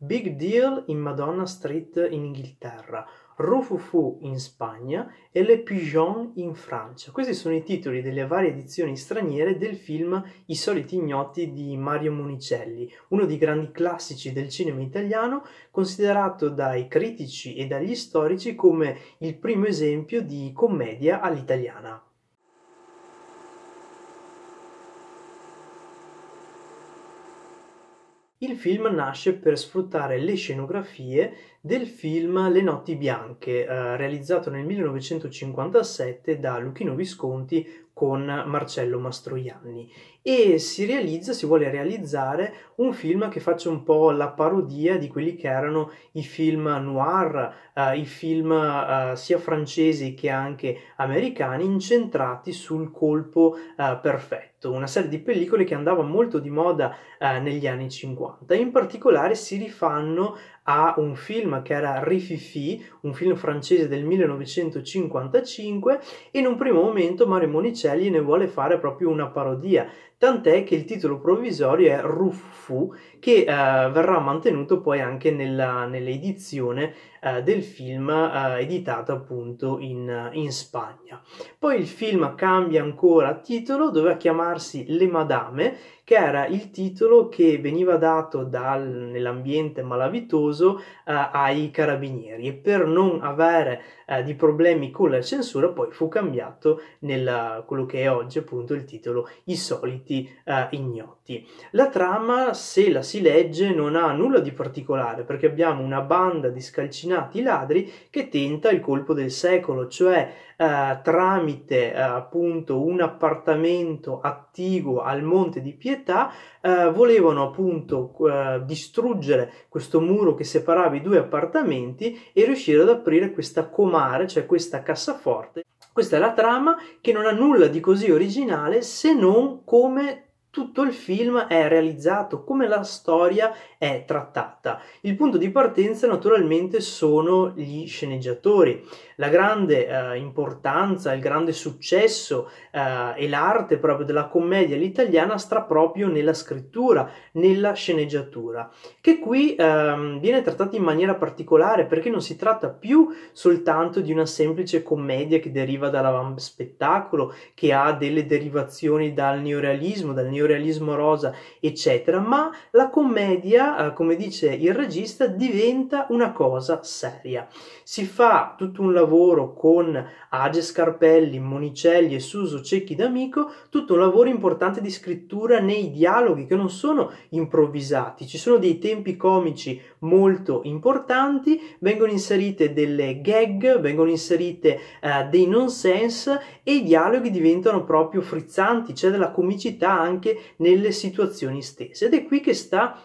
Big Deal in Madonna Street in Inghilterra, Rufufu in Spagna e Le Pigeon in Francia. Questi sono i titoli delle varie edizioni straniere del film I soliti ignoti di Mario Monicelli, uno dei grandi classici del cinema italiano, considerato dai critici e dagli storici come il primo esempio di commedia all'italiana. Il film nasce per sfruttare le scenografie del film Le notti bianche, eh, realizzato nel 1957 da Luchino Visconti con Marcello Mastroianni e si realizza, si vuole realizzare un film che faccia un po' la parodia di quelli che erano i film noir, eh, i film eh, sia francesi che anche americani incentrati sul colpo eh, perfetto, una serie di pellicole che andava molto di moda eh, negli anni 50 in particolare si rifanno a un film che era Rififi, un film francese del 1955 e in un primo momento Mario Monicelli Bocelli ne vuole fare proprio una parodia tant'è che il titolo provvisorio è Ruffu, che eh, verrà mantenuto poi anche nella, nell'edizione eh, del film eh, editata appunto in, in, Spagna. Poi il film cambia ancora titolo, doveva chiamarsi Le Madame, che era il titolo che veniva dato dal, nell'ambiente malavitoso eh, ai carabinieri e per non avere eh, di problemi con la censura poi fu cambiato nel quello che è oggi appunto il titolo I soliti elementi eh, ignoti. La trama, se la si legge, non ha nulla di particolare perché abbiamo una banda di scalcinati ladri che tenta il colpo del secolo, cioè eh, tramite eh, appunto un appartamento attiguo al Monte di Pietà eh, volevano appunto eh, distruggere questo muro che separava i due appartamenti e riuscire ad aprire questa comare, cioè questa cassaforte questa è la trama che non ha nulla di così originale se non come tutto il film è realizzato, come la storia è trattata. Il punto di partenza naturalmente sono gli sceneggiatori. La grande eh, importanza, il grande successo eh, e l'arte proprio della commedia all'italiana sta proprio nella scrittura, nella sceneggiatura, che qui eh, viene trattata in maniera particolare perché non si tratta più soltanto di una semplice commedia che deriva dall'avanspettacolo, che ha delle derivazioni dal neorealismo, dal neorealismo neorealismo rosa, eccetera, ma la commedia, eh, come dice il regista, diventa una cosa seria. Si fa tutto un lavoro con Age Scarpelli, Monicelli e Suso Cecchi d'Amico, tutto un lavoro importante di scrittura nei dialoghi che non sono improvvisati, ci sono dei tempi comici molto importanti, vengono inserite delle gag, vengono inserite eh, dei nonsense e i dialoghi diventano proprio frizzanti, c'è della comicità anche anche nelle situazioni stesse. Ed è qui che sta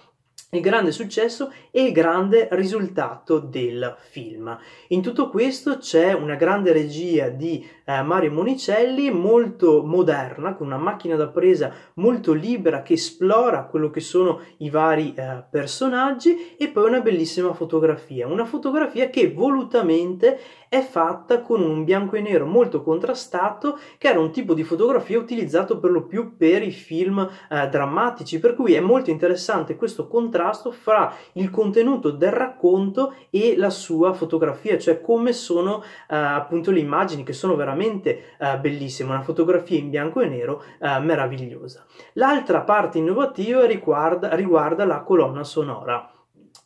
il grande successo e il grande risultato del film. In tutto questo c'è una grande regia di eh, Mario Monicelli, molto moderna, con una macchina da presa molto libera che esplora quello che sono i vari eh, personaggi e poi una bellissima fotografia, una fotografia che volutamente è fatta con un bianco e nero molto contrastato che era un tipo di fotografia utilizzato per lo più per i film eh, drammatici per cui è molto interessante questo contrasto fra il contenuto del racconto e la sua fotografia cioè come sono eh, appunto le immagini che sono veramente eh, bellissime una fotografia in bianco e nero eh, meravigliosa l'altra parte innovativa riguarda, riguarda la colonna sonora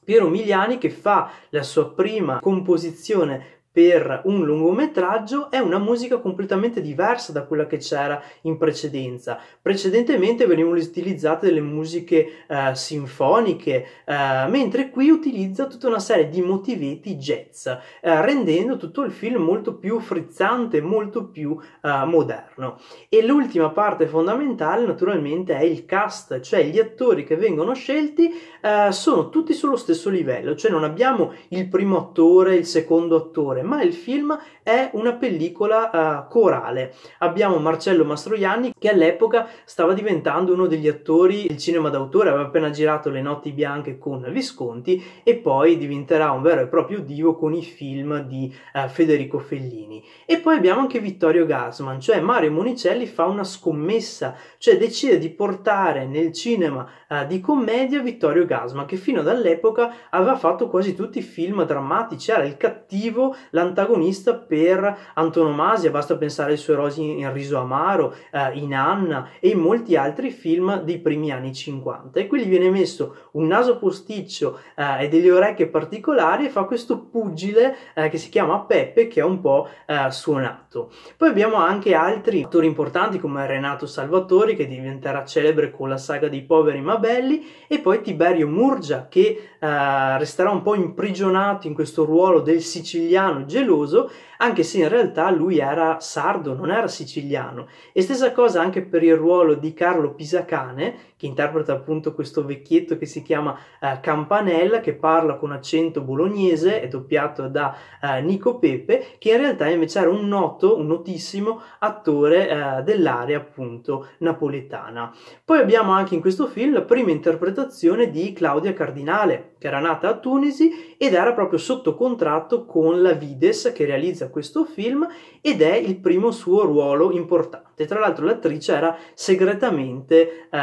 Piero Miliani che fa la sua prima composizione per un lungometraggio è una musica completamente diversa da quella che c'era in precedenza. Precedentemente venivano utilizzate delle musiche eh, sinfoniche, eh, mentre qui utilizza tutta una serie di motivetti jazz, eh, rendendo tutto il film molto più frizzante, molto più eh, moderno. E l'ultima parte fondamentale naturalmente è il cast, cioè gli attori che vengono scelti eh, sono tutti sullo stesso livello, cioè non abbiamo il primo attore, il secondo attore, ma il film è una pellicola uh, corale. Abbiamo Marcello Mastroianni che all'epoca stava diventando uno degli attori del cinema d'autore, aveva appena girato Le notti bianche con Visconti e poi diventerà un vero e proprio divo con i film di uh, Federico Fellini. E poi abbiamo anche Vittorio Gassman, cioè Mario Monicelli fa una scommessa, cioè decide di portare nel cinema uh, di commedia Vittorio Gassman che fino ad all'epoca aveva fatto quasi tutti i film drammatici, era il cattivo, l'antagonista per antonomasia, basta pensare ai suoi rosi in riso amaro, eh, in Anna e in molti altri film dei primi anni 50. E qui gli viene messo un naso posticcio eh, e delle orecchie particolari e fa questo pugile eh, che si chiama Peppe che è un po' eh, suonato. Poi abbiamo anche altri attori importanti come Renato Salvatori che diventerà celebre con la saga dei poveri ma belli e poi Tiberio Murgia che eh, resterà un po' imprigionato in questo ruolo del siciliano geloso, anche se in realtà lui era sardo, non era siciliano. E stessa cosa anche per il ruolo di Carlo Pisacane, che interpreta appunto questo vecchietto che si chiama eh, Campanella, che parla con accento bolognese, è doppiato da eh, Nico Pepe, che in realtà invece era un noto, un notissimo attore eh, dell'area appunto napoletana. Poi abbiamo anche in questo film la prima interpretazione di Claudia Cardinale, che era nata a Tunisi ed era proprio sotto contratto con la vita Benavides che realizza questo film ed è il primo suo ruolo importante. Tra l'altro l'attrice era segretamente uh,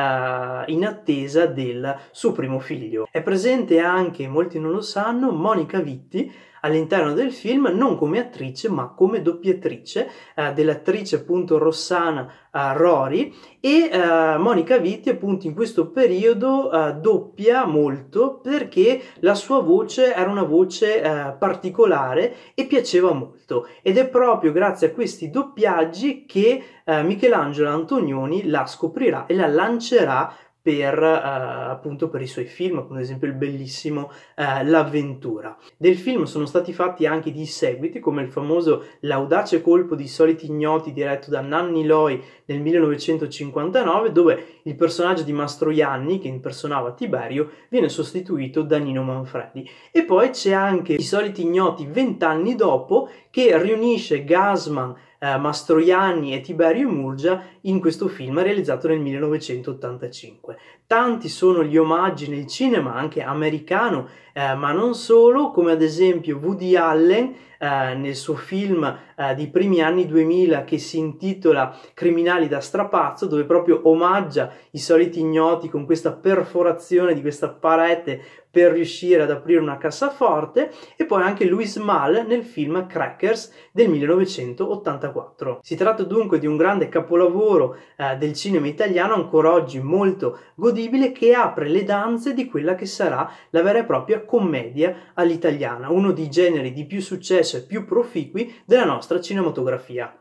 in attesa del suo primo figlio. È presente anche, molti non lo sanno, Monica Vitti, all'interno del film non come attrice ma come doppiatrice eh, dell'attrice appunto rossana eh, Rory e eh, Monica Vitti appunto in questo periodo eh, doppia molto perché la sua voce era una voce eh, particolare e piaceva molto ed è proprio grazie a questi doppiaggi che eh, Michelangelo Antonioni la scoprirà e la lancerà per, eh, appunto per i suoi film, come ad esempio il bellissimo eh, L'avventura. Del film sono stati fatti anche di seguiti, come il famoso L'audace colpo di soliti ignoti diretto da Nanni Loi nel 1959, dove il personaggio di Mastroianni, che impersonava Tiberio, viene sostituito da Nino Manfredi. E poi c'è anche I soliti ignoti vent'anni dopo, che riunisce Gasman eh, Mastroianni e Tiberio Murgia in questo film realizzato nel 1985. Tanti sono gli omaggi nel cinema, anche americano, eh, ma non solo, come ad esempio Woody Allen eh, nel suo film eh, di primi anni 2000 che si intitola Criminali da strapazzo, dove proprio omaggia i soliti ignoti con questa perforazione di questa parete per riuscire ad aprire una cassaforte, e poi anche Louis Malle nel film Crackers del 1984. 1984. Si tratta dunque di un grande capolavoro eh, del cinema italiano ancora oggi molto godibile che apre le danze di quella che sarà la vera e propria commedia all'italiana, uno dei generi di più successo e più proficui della nostra cinematografia.